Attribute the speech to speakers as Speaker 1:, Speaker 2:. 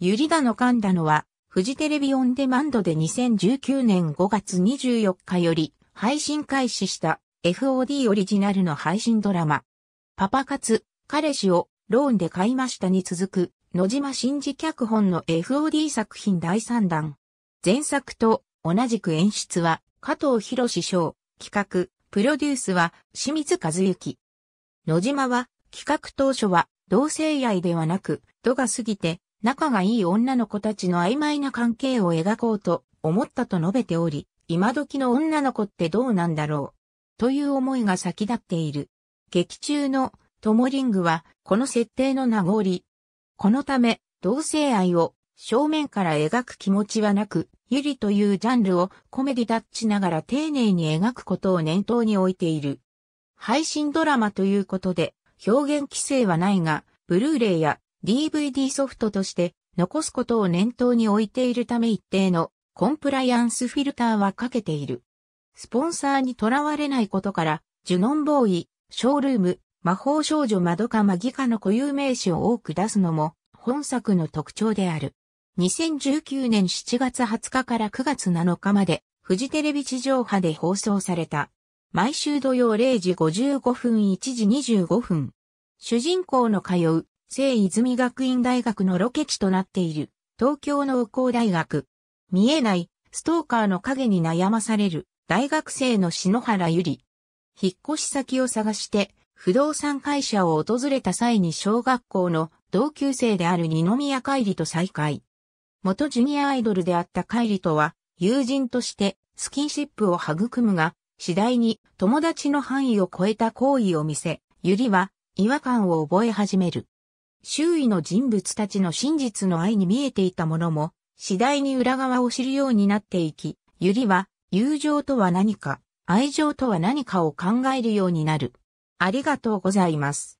Speaker 1: ゆりだの噛んだのは、フジテレビオンデマンドで2019年5月24日より配信開始した FOD オリジナルの配信ドラマ。パパ活、彼氏をローンで買いましたに続く、野島真嗣脚本の FOD 作品第3弾。前作と同じく演出は加藤博史賞、企画、プロデュースは清水和幸。野島は企画当初は同性愛ではなく、度が過ぎて仲がいい女の子たちの曖昧な関係を描こうと思ったと述べており、今時の女の子ってどうなんだろう。という思いが先立っている。劇中のトモリングはこの設定の名残。このため、同性愛を正面から描く気持ちはなく、ユリというジャンルをコメディタッチながら丁寧に描くことを念頭に置いている。配信ドラマということで、表現規制はないが、ブルーレイや DVD ソフトとして残すことを念頭に置いているため一定のコンプライアンスフィルターはかけている。スポンサーにとらわれないことから、ジュノンボーイ、ショールーム、魔法少女マドカマギカの固有名詞を多く出すのも本作の特徴である。2019年7月20日から9月7日までフジテレビ地上波で放送された。毎週土曜0時55分1時25分。主人公の通う聖泉学院大学のロケ地となっている、東京の宇工大学。見えない、ストーカーの影に悩まされる、大学生の篠原ゆり。引っ越し先を探して、不動産会社を訪れた際に小学校の同級生である二宮海里と再会。元ジュニアアイドルであった海里とは、友人としてスキンシップを育むが、次第に友達の範囲を超えた行為を見せ、ゆりは違和感を覚え始める。周囲の人物たちの真実の愛に見えていたものも、次第に裏側を知るようになっていき、ゆりは、友情とは何か、愛情とは何かを考えるようになる。ありがとうございます。